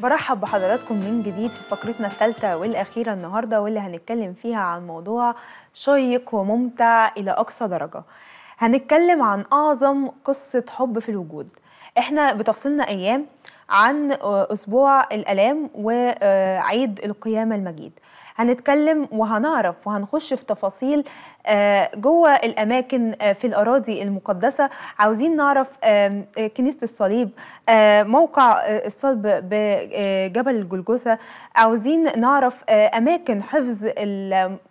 برحب بحضراتكم من جديد في فقرتنا الثالثة والأخيرة النهاردة واللي هنتكلم فيها عن موضوع شيق وممتع إلى أقصى درجة هنتكلم عن أعظم قصة حب في الوجود احنا بتفصلنا أيام عن أسبوع الألام وعيد القيامة المجيد هنتكلم وهنعرف وهنخش في تفاصيل آه، جوه الاماكن آه، في الاراضي المقدسه عاوزين نعرف آه، كنيسه الصليب موقع الصلب بجبل الجلجثه عاوزين نعرف اماكن حفظ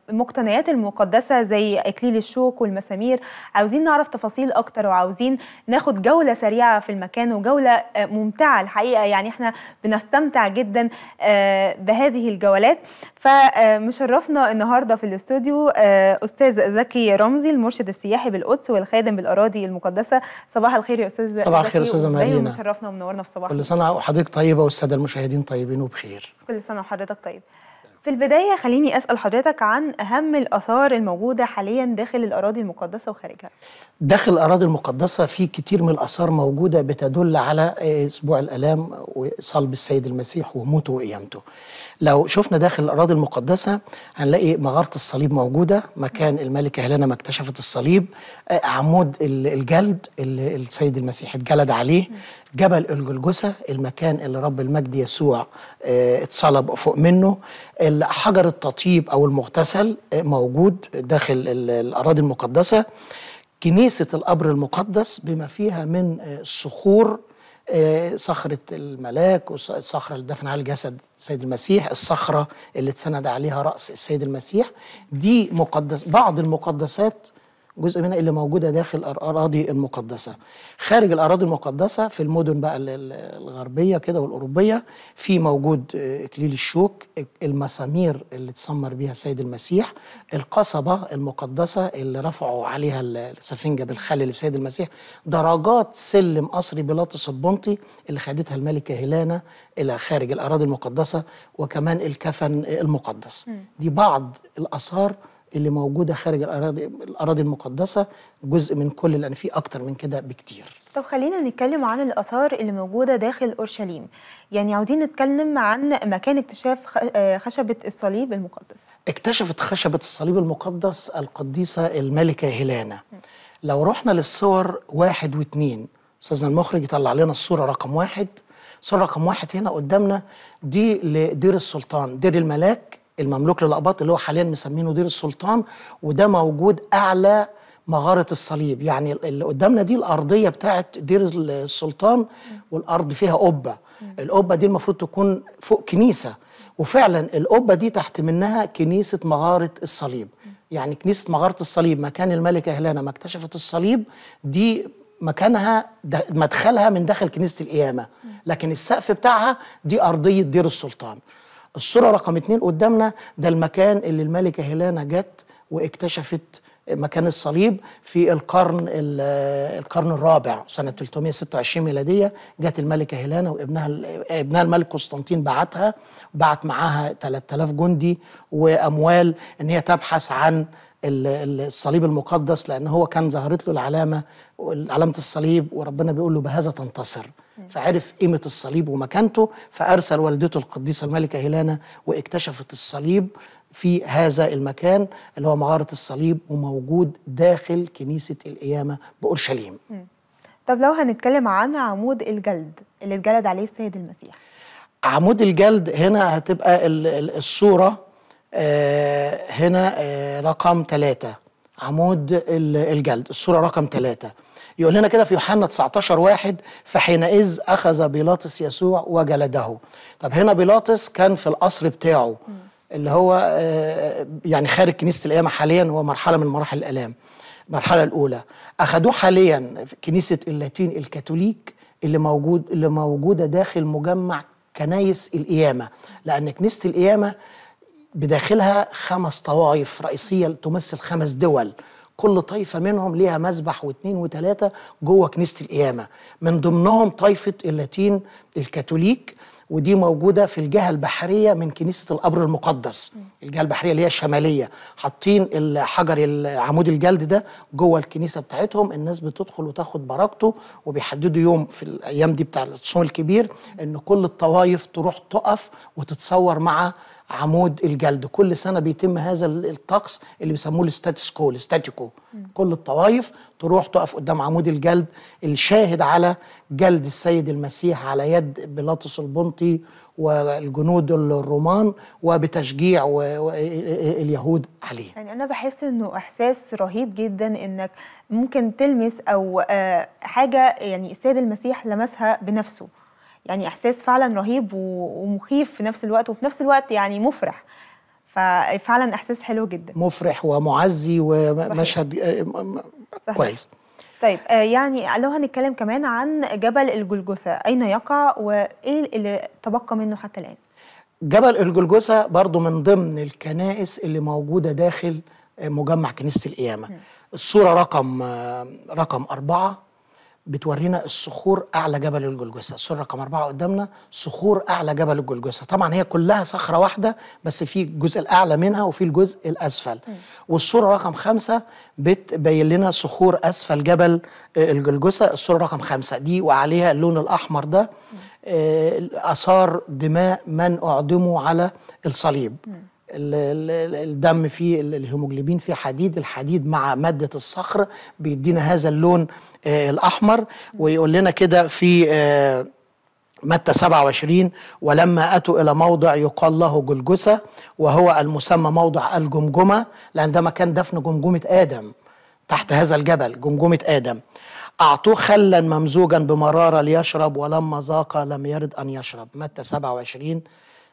المقتنيات المقدسة زي أكليل الشوك والمسامير عاوزين نعرف تفاصيل أكتر وعاوزين ناخد جولة سريعة في المكان وجولة آه، ممتعة الحقيقة يعني احنا بنستمتع جدا آه، بهذه الجولات فمشرفنا آه، النهاردة في الاستوديو أستاذ زكي رمزي المرشد السياحي بالقدس والخادم بالأراضي المقدسة صباح الخير يا أستاذ صباح الخير أستاذة مارينا مشرفنا ومنورنا في صباح كل سنة وحضرتك طيبة والسادة المشاهدين طيبين وبخير كل سنة وحضرتك طيب في البداية خليني أسأل حضرتك عن أهم الآثار الموجودة حاليا داخل الأراضي المقدسة وخارجها داخل الأراضي المقدسة في كتير من الآثار موجودة بتدل على آه، أسبوع الألام وصلب السيد المسيح وموته وقيامته لو شفنا داخل الأراضي المقدسة هنلاقي مغارة الصليب موجودة مكان الملكة هيلانا ما اكتشفت الصليب آه، عمود الجلد اللي السيد المسيح اتجلد عليه جبل الجلجسة المكان اللي رب المجد يسوع آه، اتصلب فوق منه حجر التطيب أو المغتسل آه، موجود داخل الأراضي المقدسة كنيسة القبر المقدس بما فيها من الصخور آه، صخرة الملاك والصخرة اللي دفن على الجسد السيد المسيح الصخرة اللي اتسند عليها رأس السيد المسيح دي مقدس بعض المقدسات جزء منها اللي موجوده داخل الاراضي المقدسه خارج الاراضي المقدسه في المدن بقى الغربيه كده والاوروبيه في موجود آه، اكليل الشوك المسامير اللي اتسمر بيها السيد المسيح القصبه المقدسه اللي رفعوا عليها السفنجه بالخل للسيد المسيح درجات سلم قصر بيلاطس البنطي اللي خدتها الملكه هيلانا الى خارج الاراضي المقدسه وكمان الكفن المقدس دي بعض الاثار اللي موجوده خارج الاراضي الاراضي المقدسه جزء من كل لان في اكتر من كده بكتير طب خلينا نتكلم عن الاثار اللي موجوده داخل اورشليم يعني عاوزين نتكلم عن مكان اكتشاف آه، خشبه الصليب المقدس اكتشفت خشبه الصليب المقدس القديسه الملكه هيلانا لو رحنا للصور واحد واثنين استاذنا المخرج يطلع لنا الصوره رقم واحد الصوره رقم واحد هنا قدامنا دي لدير السلطان دير الملاك المملوك للأقباط اللي هو حاليا مسمينه دير السلطان وده موجود أعلى مغارة الصليب يعني اللي قدامنا دي الأرضية بتاعة دير السلطان والأرض فيها قبة القبة دي المفروض تكون فوق كنيسة وفعلا القبة دي تحت منها كنيسة مغارة الصليب يعني كنيسة مغارة الصليب مكان الملكة هلانا ما اكتشفت الصليب دي مكانها مدخلها من داخل كنيسة القيامة لكن السقف بتاعها دي أرضية دير السلطان الصورة رقم اتنين قدامنا ده المكان اللي الملكة هيلانا جت واكتشفت مكان الصليب في القرن القرن الرابع سنة 326 ميلادية جت الملكة هيلانا وابنها ابنها الملك قسطنطين بعتها بعت معاها 3000 جندي وأموال إن هي تبحث عن الصليب المقدس لان هو كان ظهرت له العلامه علامه الصليب وربنا بيقول له بهذا تنتصر فعرف قيمه الصليب ومكانته فارسل والدته القديسه الملكه هيلانا واكتشفت الصليب في هذا المكان اللي هو مغاره الصليب وموجود داخل كنيسه القيامه باورشليم. طب لو هنتكلم عن عمود الجلد اللي اتجلد عليه السيد المسيح. عمود الجلد هنا هتبقى الصوره آه، هنا آه، رقم ثلاثة عمود الجلد الصورة رقم ثلاثة يقول لنا كده في يوحنا 19 واحد فحينئذ أخذ بيلاطس يسوع وجلده طب هنا بيلاطس كان في القصر بتاعه اللي هو آه، يعني خارج كنيسة القيامة حاليا هو مرحلة من مراحل الآلام المرحلة الأولى أخدوه حاليا في كنيسة اللاتين الكاثوليك اللي موجود اللي موجودة داخل مجمع كنايس القيامة لأن كنيسة القيامة بداخلها خمس طوائف رئيسية تمثل خمس دول كل طائفة منهم ليها مذبح واثنين وثلاثة جوه كنيسة القيامة من ضمنهم طائفة اللاتين الكاثوليك ودي موجودة في الجهة البحرية من كنيسة القبر المقدس الجهة البحرية اللي هي الشمالية حاطين الحجر العمود الجلد ده جوه الكنيسة بتاعتهم الناس بتدخل وتاخد بركته وبيحددوا يوم في الأيام دي بتاع الصوم الكبير إن كل الطوائف تروح تقف وتتصور مع عمود الجلد كل سنه بيتم هذا الطقس اللي بيسموه الستاتسكو الستاتيكو كل الطوائف تروح تقف قدام عمود الجلد الشاهد على جلد السيد المسيح على يد بيلاطس البنطي والجنود الرومان وبتشجيع اليهود عليه يعني انا بحس انه احساس رهيب جدا انك ممكن تلمس او آه، حاجه يعني السيد المسيح لمسها بنفسه يعني احساس فعلا رهيب ومخيف في نفس الوقت وفي نفس الوقت يعني مفرح ففعلا احساس حلو جدا مفرح ومعزي ومشهد آه، كويس طيب آه، يعني لو هنتكلم كمان عن جبل الجلجثه اين يقع وايه اللي تبقى منه حتى الان جبل الجلجثه برضو من ضمن الكنائس اللي موجوده داخل آه، مجمع كنيسه القيامه الصوره رقم رقم أربعة بتورينا الصخور اعلى جبل الجلجثه الصوره رقم أربعة قدامنا صخور اعلى جبل الجلجثه طبعا هي كلها صخره واحده بس في الجزء الاعلى منها وفي الجزء الاسفل والصوره رقم خمسة بتبين لنا صخور اسفل جبل آه، الجلجثه الصوره رقم خمسة دي وعليها اللون الاحمر ده آه، اثار دماء من اعدموا على الصليب م. الدم فيه الهيموجلوبين فيه حديد الحديد مع مادة الصخر بيدينا هذا اللون آه، الأحمر ويقول لنا كده في آه، متى 27 ولما أتوا إلى موضع يقال له جلجثة وهو المسمى موضع الجمجمة لأن ده مكان دفن جمجمة آدم تحت هذا الجبل جمجمة آدم أعطوه خلا ممزوجا بمرارة ليشرب ولما ذاق لم يرد أن يشرب متى 27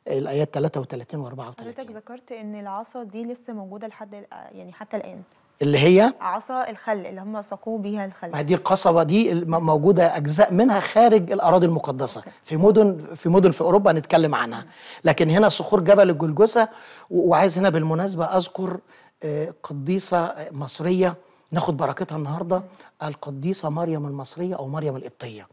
الايات 33 و 34 حضرتك ذكرت ان العصا دي لسه موجوده لحد يعني حتى الان اللي هي عصا الخل اللي هم ساقوه بيها الخل ما دي القصبه دي موجوده اجزاء منها خارج الاراضي المقدسه في مدن في مدن في اوروبا هنتكلم عنها لكن هنا صخور جبل الجلجسه وعايز هنا بالمناسبه اذكر آه، قديسه مصريه ناخد بركتها النهارده القديسه مريم المصريه او مريم القبطيه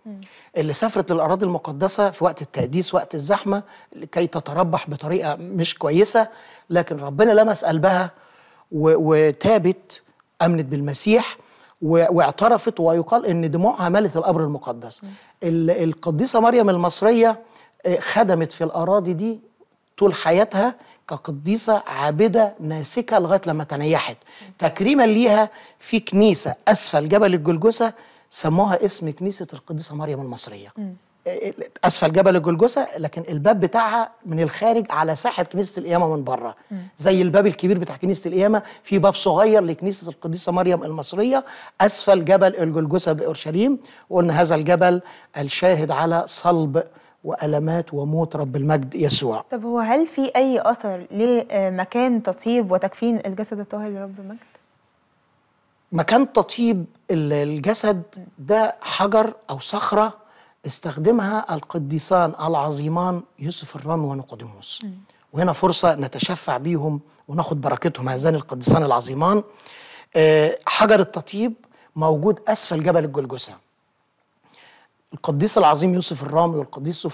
اللي سافرت للاراضي المقدسه في وقت التقديس وقت الزحمه لكي تتربح بطريقه مش كويسه لكن ربنا لمس قلبها وتابت امنت بالمسيح واعترفت ويقال ان دموعها ملت القبر المقدس القديسه مريم المصريه آه، خدمت في الاراضي دي طول حياتها كقديسة عابدة ناسكة لغاية لما تنيحت تكريما ليها في كنيسة أسفل جبل الجلجسة سموها اسم كنيسة القديسة مريم المصرية اسفل جبل الجلجسه لكن الباب بتاعها من الخارج على ساحه كنيسه القيامه من بره زي الباب الكبير بتاع كنيسه القيامه في باب صغير لكنيسه القديسه مريم المصريه اسفل جبل الجلجسه باورشليم وقلنا هذا الجبل الشاهد على صلب وألمات وموت رب المجد يسوع طب هو هل في أي أثر لمكان تطيب وتكفين الجسد الطاهر لرب المجد؟ مكان تطيب الجسد ده حجر أو صخرة استخدمها القديسان العظيمان يوسف الرامي ونقدموس وهنا فرصة نتشفع بيهم وناخد بركتهم هذان القديسان العظيمان آه، حجر التطيب موجود أسفل جبل الجلجثة القديس العظيم يوسف الرامي والقديس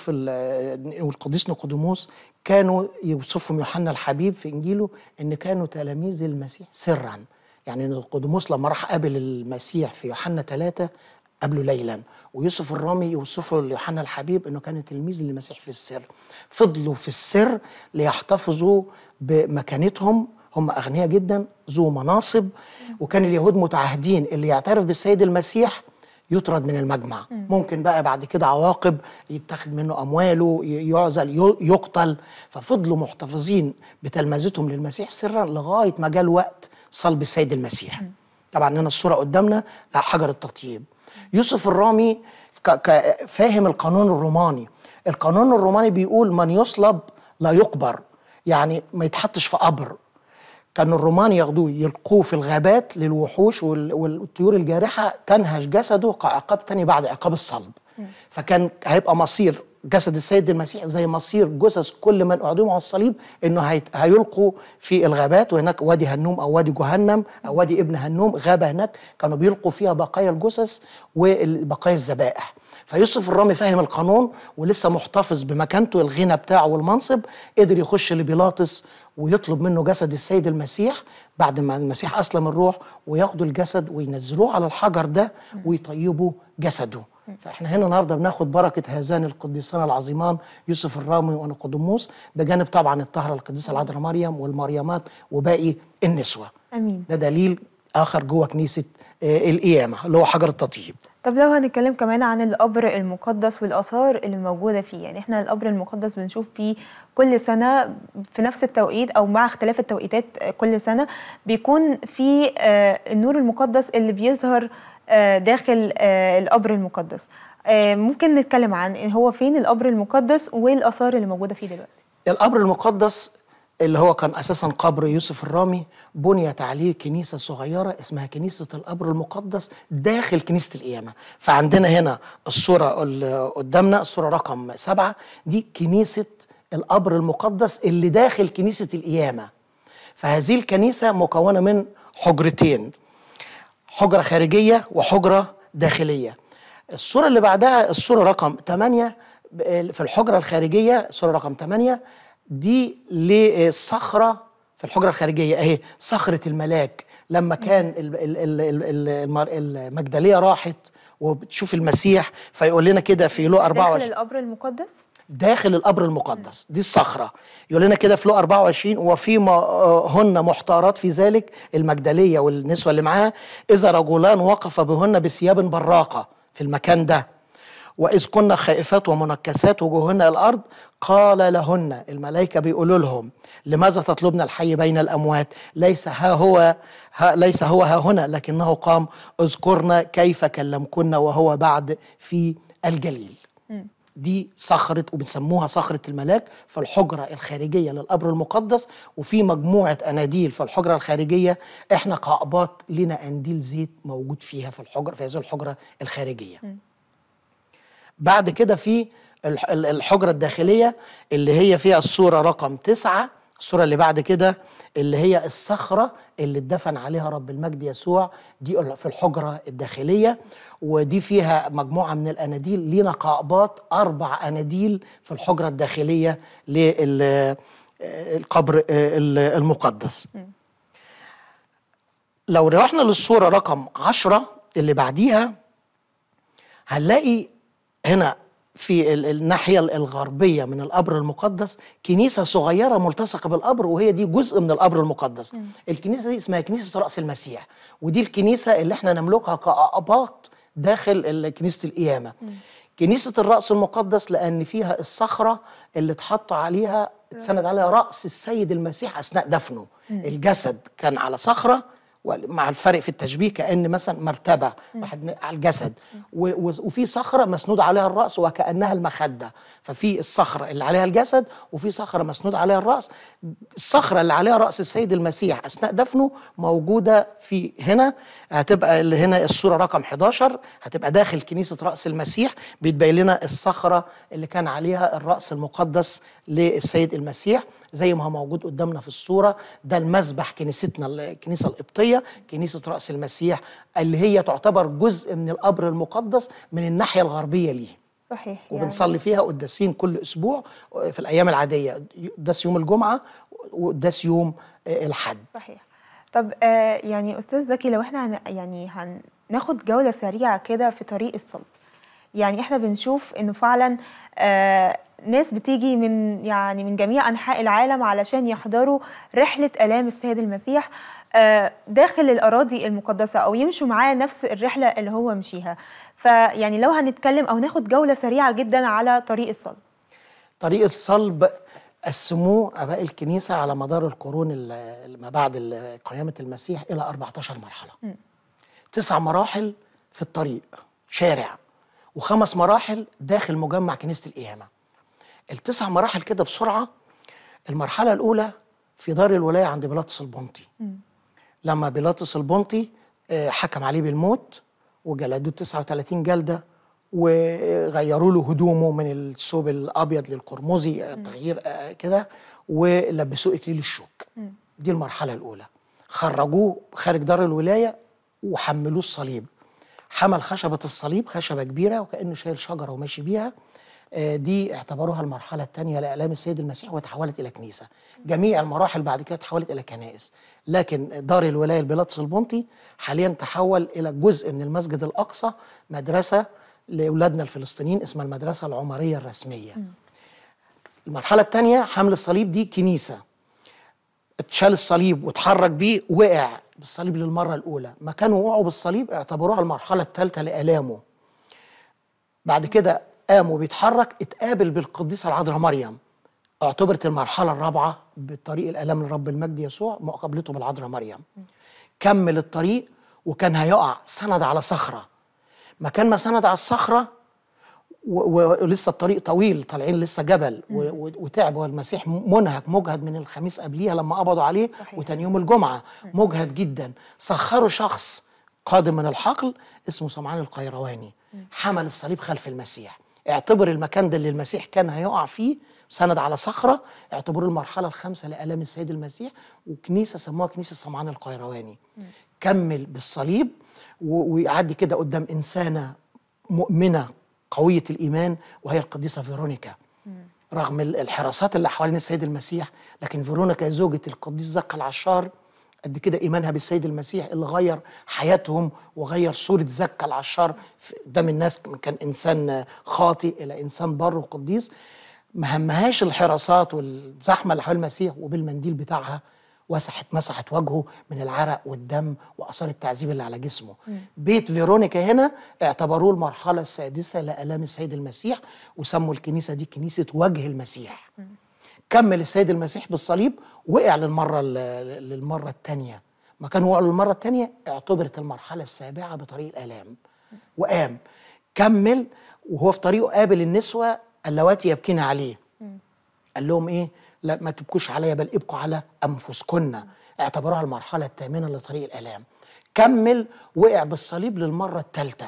والقديس نقدموس كانوا يوصفهم يوحنا الحبيب في انجيله ان كانوا تلاميذ المسيح سرا يعني نقدموس لما راح قابل المسيح في يوحنا ثلاثة قابله ليلا ويوسف الرامي يوصفه ليوحنا الحبيب انه كان تلميذ للمسيح في السر فضلوا في السر ليحتفظوا بمكانتهم هم اغنياء جدا ذو مناصب وكان اليهود متعهدين اللي يعترف بالسيد المسيح يطرد من المجمع ممكن بقى بعد كده عواقب يتاخد منه امواله يعزل يقتل ففضلوا محتفظين بتلمذتهم للمسيح سرا لغايه ما جاء الوقت صلب السيد المسيح طبعا هنا الصوره قدامنا حجر التطييب يوسف الرامي فاهم القانون الروماني القانون الروماني بيقول من يصلب لا يقبر يعني ما يتحطش في قبر كانوا الرومان ياخدوه يلقوه في الغابات للوحوش والطيور الجارحه تنهش جسده كعقاب تاني بعد عقاب الصلب فكان هيبقى مصير جسد السيد المسيح زي مصير جثث كل من اعدموا على الصليب انه هيلقوا في الغابات وهناك وادي هنوم او وادي جهنم او وادي ابن هنوم غابه هناك كانوا بيلقوا فيها بقايا الجثث وبقايا الذبائح فيوسف الرامي فاهم القانون ولسه محتفظ بمكانته الغنى بتاعه والمنصب قدر يخش لبيلاطس ويطلب منه جسد السيد المسيح بعد ما المسيح اسلم الروح وياخدوا الجسد وينزلوه على الحجر ده ويطيبوا جسده فاحنا هنا النهارده بناخد بركه هذان القديسان العظيمان يوسف الرامي ونيقوديموس بجانب طبعا الطاهره القديسه العذراء مريم والمريمات وباقي النسوه امين ده دليل اخر جوه كنيسه آه، القيامه اللي هو حجر التطيب طب لو هنتكلم كمان عن القبر المقدس والآثار اللي موجودة فيه يعني احنا القبر المقدس بنشوف فيه كل سنة في نفس التوقيت أو مع اختلاف التوقيتات آه، كل سنة بيكون في آه، النور المقدس اللي بيظهر آه، داخل القبر المقدس ممكن نتكلم عن هو فين القبر المقدس والآثار اللي موجودة فيه دلوقتي القبر المقدس اللي هو كان اساسا قبر يوسف الرامي بنيت عليه كنيسه صغيره اسمها كنيسه القبر المقدس داخل كنيسه القيامه فعندنا هنا الصوره اللي قدامنا الصوره رقم سبعة دي كنيسه القبر المقدس اللي داخل كنيسه القيامه فهذه الكنيسه مكونه من حجرتين حجره خارجيه وحجره داخليه الصوره اللي بعدها الصوره رقم 8 في الحجره الخارجيه صوره رقم 8 دي لصخره في الحجره الخارجيه اهي إيه؟ صخره الملاك لما كان المجدليه راحت وبتشوف المسيح فيقول لنا كده في لو 24 داخل القبر المقدس داخل القبر المقدس دي الصخرة يقول لنا كده في لو 24 وفيما هن محتارات في ذلك المجدلية والنسوة اللي معاها إذا رجلان وقف بهن بثياب براقة في المكان ده وإذ كنا خائفات ومنكسات وجوهن الأرض قال لهن الملائكة بيقولوا لهم لماذا تطلبن الحي بين الأموات ليس ها هو ها ليس هو ها هنا لكنه قام اذكرنا كيف كلمكن وهو بعد في الجليل دي صخرة وبنسموها صخرة الملاك في الحجرة الخارجية للقبر المقدس وفي مجموعة أناديل في الحجرة الخارجية احنا كأقباط لنا أنديل زيت موجود فيها في الحجرة في هذه الحجرة الخارجية م. بعد كده في الحجرة الداخلية اللي هي فيها الصورة رقم تسعة الصورة اللي بعد كده اللي هي الصخرة اللي اتدفن عليها رب المجد يسوع دي في الحجرة الداخلية ودي فيها مجموعة من الأناديل لينا قاقبات أربع أناديل في الحجرة الداخلية للقبر المقدس لو روحنا للصورة رقم عشرة اللي بعديها هنلاقي هنا في الناحية الغربية من القبر المقدس كنيسة صغيرة ملتصقة بالقبر وهي دي جزء من القبر المقدس م. الكنيسة دي اسمها كنيسة رأس المسيح ودي الكنيسة اللي احنا نملكها كأقباط داخل كنيسة القيامة م. كنيسة الرأس المقدس لأن فيها الصخرة اللي اتحط عليها اتسند عليها رأس السيد المسيح أثناء دفنه م. الجسد كان على صخرة مع الفرق في التشبيه كان مثلا مرتبه واحد على الجسد وفي صخره مسنود عليها الراس وكانها المخده ففي الصخره اللي عليها الجسد وفي صخره مسنود عليها الراس الصخره اللي عليها راس السيد المسيح اثناء دفنه موجوده في هنا هتبقى اللي هنا الصوره رقم 11 هتبقى داخل كنيسه راس المسيح بيتبين لنا الصخره اللي كان عليها الراس المقدس للسيد المسيح زي ما هو موجود قدامنا في الصوره ده المذبح كنيستنا الكنيسه القبطيه كنيسه راس المسيح اللي هي تعتبر جزء من القبر المقدس من الناحيه الغربيه ليه صحيح وبنصلي يعني. فيها قداسين كل اسبوع في الايام العاديه قداس يوم الجمعه وقداس يوم آه، الحد صحيح طب آه، يعني استاذ زكي لو احنا يعني هناخد جوله سريعه كده في طريق الصلاه يعني احنا بنشوف انه فعلا آه، ناس بتيجي من يعني من جميع انحاء العالم علشان يحضروا رحله الام السيد المسيح آه، داخل الاراضي المقدسه او يمشوا معاه نفس الرحله اللي هو مشيها فيعني لو هنتكلم او ناخد جوله سريعه جدا على طريق الصلب طريق الصلب قسموه اباء الكنيسه على مدار القرون ما بعد قيامه المسيح الى 14 مرحله م. تسع مراحل في الطريق شارع وخمس مراحل داخل مجمع كنيسه القيامه التسع مراحل كده بسرعه المرحله الاولى في دار الولايه عند بيلاطس البنطي لما بيلاطس البنطي آه، حكم عليه بالموت وجلدوه 39 جلده وغيروا له هدومه من الثوب الابيض للقرمزي آه، تغيير آه، كده ولبسوه اكليل الشوك دي المرحله الاولى خرجوه خارج دار الولايه وحملوه الصليب حمل خشبة الصليب خشبة كبيرة وكأنه شايل شجرة وماشي بيها آه، دي اعتبروها المرحلة الثانية لإعلام السيد المسيح وتحولت إلى كنيسة جميع المراحل بعد كده تحولت إلى كنائس لكن دار الولاية البلاطس البنطي حاليا تحول إلى جزء من المسجد الأقصى مدرسة لأولادنا الفلسطينيين اسمها المدرسة العمرية الرسمية المرحلة الثانية حمل الصليب دي كنيسة اتشال الصليب واتحرك بيه وقع بالصليب للمرة الأولى ما كانوا وقعوا بالصليب اعتبروها المرحلة الثالثة لآلامه بعد كده قام وبيتحرك اتقابل بالقديسة العذراء مريم اعتبرت المرحلة الرابعة بالطريق الآلام لرب المجد يسوع مقابلته بالعذراء مريم كمل الطريق وكان هيقع سند على صخرة مكان ما سند على الصخرة ولسه الطريق طويل طالعين لسه جبل وتعب والمسيح منهك مجهد من الخميس قبليها لما قبضوا عليه وتاني يوم الجمعه مجهد جدا سخروا شخص قادم من الحقل اسمه سمعان القيرواني حمل الصليب خلف المسيح اعتبر المكان ده اللي المسيح كان هيقع فيه سند على صخرة اعتبر المرحلة الخامسة لآلام السيد المسيح وكنيسة سموها كنيسة سمعان القيرواني كمل بالصليب ويعدي كده قدام إنسانة مؤمنة قوية الإيمان وهي القديسة فيرونيكا رغم الحراسات اللي حوالين السيد المسيح لكن فيرونيكا زوجة القديس زكا العشار قد كده إيمانها بالسيد المسيح اللي غير حياتهم وغير صورة زكا العشار قدام الناس من كان إنسان خاطئ إلى إنسان بر وقديس ما همهاش الحراسات والزحمة اللي حوالين المسيح وبالمنديل بتاعها وسحت مسحت وجهه من العرق والدم واثار التعذيب اللي على جسمه م. بيت فيرونيكا هنا اعتبروه المرحله السادسه لالام السيد المسيح وسموا الكنيسه دي كنيسه وجه المسيح م. كمل السيد المسيح بالصليب وقع للمره للمره الثانيه ما كان وقع للمره الثانيه اعتبرت المرحله السابعه بطريق الالام وقام كمل وهو في طريقه قابل النسوه اللواتي يبكين عليه م. قال لهم ايه لا ما تبكوش عليا بل ابكوا على انفسكن اعتبروها المرحله الثامنه لطريق الالام كمل وقع بالصليب للمره الثالثه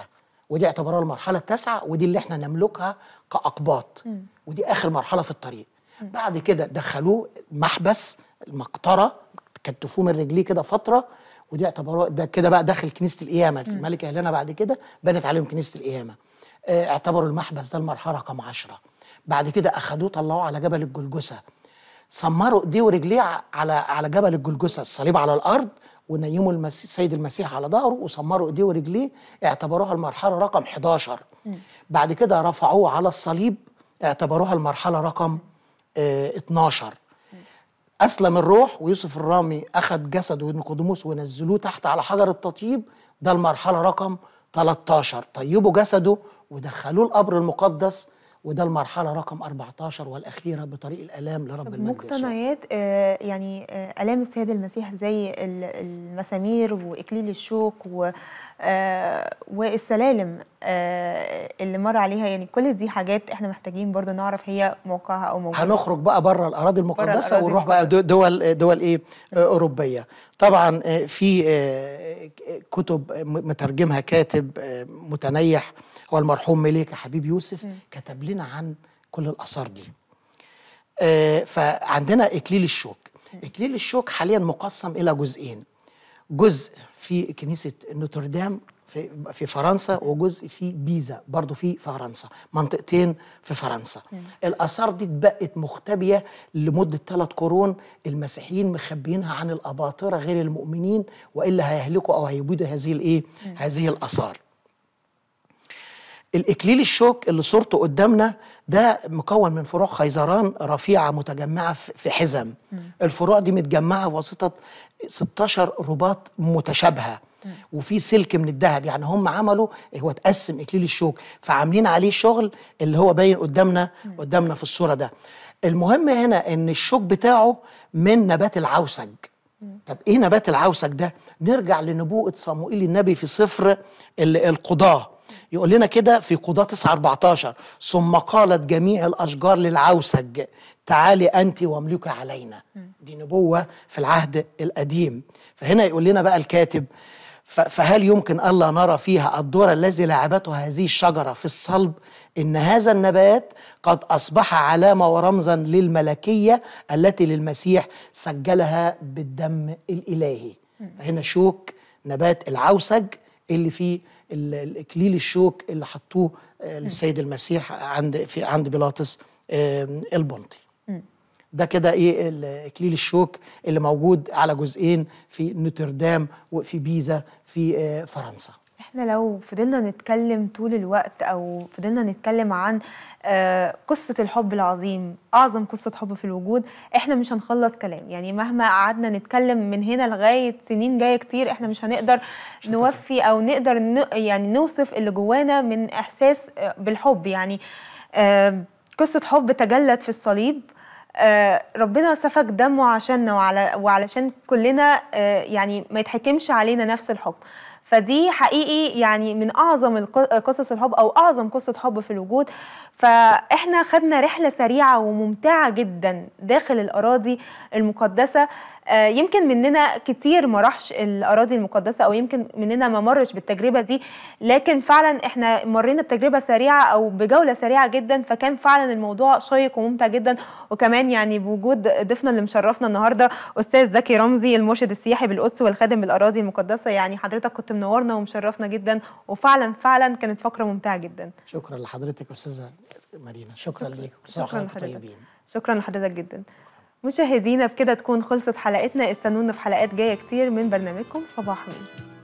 ودي اعتبروها المرحله التاسعه ودي اللي احنا نملكها كاقباط ودي اخر مرحله في الطريق بعد كده دخلوه محبس المقطره كتفوه من رجليه كده فتره ودي اعتبروها ده كده بقى داخل كنيسه القيامه الملكه هيلنا بعد كده بنت عليهم كنيسه القيامه آه، اعتبروا المحبس ده المرحله رقم 10 بعد كده اخذوه طلعوه على جبل الجلجسه سمروا ايديه ورجليه على على جبل الجلجثه الصليب على الارض ونيموا المسيح السيد المسيح على ظهره وسمروا ايديه ورجليه اعتبروها المرحله رقم 11 بعد كده رفعوه على الصليب اعتبروها المرحله رقم 12 آه، اسلم الروح ويوسف الرامي اخذ جسده ونيقوديموس ونزلوه تحت على حجر التطيب ده المرحله رقم 13 طيبوا جسده ودخلوه القبر المقدس وده المرحله رقم 14 والاخيره بطريق الالام لرب المجد مقتنيات آه يعني آه الام السيد المسيح زي المسامير واكليل الشوك و آه، والسلالم آه، اللي مر عليها يعني كل دي حاجات احنا محتاجين برضو نعرف هي موقعها او موجودة هنخرج بقى بره الاراضي المقدسه ونروح بقى دول دول ايه آه، اوروبيه طبعا في كتب مترجمها كاتب متنيح هو المرحوم مليكه حبيب يوسف كتب لنا عن كل الاثار دي فعندنا اكليل الشوك اكليل الشوك حاليا مقسم الى جزئين جزء في كنيسه نوتردام في في فرنسا وجزء في بيزا برضه في فرنسا منطقتين في فرنسا الاثار دي اتبقت مختبيه لمده ثلاث قرون المسيحيين مخبيينها عن الاباطره غير المؤمنين والا هيهلكوا او هيبيدوا هذه الايه هذه الاثار الاكليل الشوك اللي صورته قدامنا ده مكون من فروع خيزران رفيعه متجمعه في حزم الفروع دي متجمعه بواسطه 16 رباط متشابهه وفي سلك من الذهب يعني هم عملوا هو اتقسم اكليل الشوك فعاملين عليه شغل اللي هو باين قدامنا قدامنا في الصوره ده المهم هنا ان الشوك بتاعه من نبات العوسج طب ايه نبات العوسج ده نرجع لنبوءه صموئيل النبي في سفر القضاه يقول لنا كده في قضاة 9 14 ثم قالت جميع الأشجار للعوسج تعالي أنت واملكي علينا دي نبوة في العهد القديم فهنا يقول لنا بقى الكاتب فهل يمكن ألا نرى فيها الدور الذي لعبته هذه الشجرة في الصلب إن هذا النبات قد أصبح علامة ورمزا للملكية التي للمسيح سجلها بالدم الإلهي فهنا شوك نبات العوسج اللي فيه الاكليل الشوك اللي حطوه للسيد آه، المسيح عند في عند بيلاطس البنطي ده كده ايه الاكليل الشوك اللي موجود على جزئين في نوتردام وفي بيزا في آه، فرنسا احنا لو فضلنا نتكلم طول الوقت او فضلنا نتكلم عن آه، قصة الحب العظيم أعظم قصة حب في الوجود إحنا مش هنخلص كلام يعني مهما قعدنا نتكلم من هنا لغاية سنين جاية كتير إحنا مش هنقدر نوفي أو نقدر يعني نوصف اللي جوانا من إحساس آه، بالحب يعني آه، قصة حب تجلت في الصليب ربنا سفك دمه عشاننا وعلى وعلشان كلنا يعني ما يتحكمش علينا نفس الحب فدي حقيقي يعني من اعظم قصص الحب او اعظم قصه حب في الوجود فاحنا خدنا رحله سريعه وممتعه جدا داخل الاراضي المقدسه آه، يمكن مننا كتير ما راحش الاراضي المقدسه او يمكن مننا ما مرش بالتجربه دي لكن فعلا احنا مرينا بتجربه سريعه او بجوله سريعه جدا فكان فعلا الموضوع شيق وممتع جدا وكمان يعني بوجود ضيفنا اللي مشرفنا النهارده استاذ زكي رمزي المرشد السياحي بالقدس والخادم بالاراضي المقدسه يعني حضرتك كنت منورنا ومشرفنا جدا وفعلا فعلا كانت فقره ممتعه جدا شكرا لحضرتك استاذه مارينا شكرا, شكرا ليك شكرا لحضرتك طيبين. شكرا لحضرتك جدا مشاهدينا بكده تكون خلصت حلقتنا استنونا في حلقات جايه كتير من برنامجكم صباح مين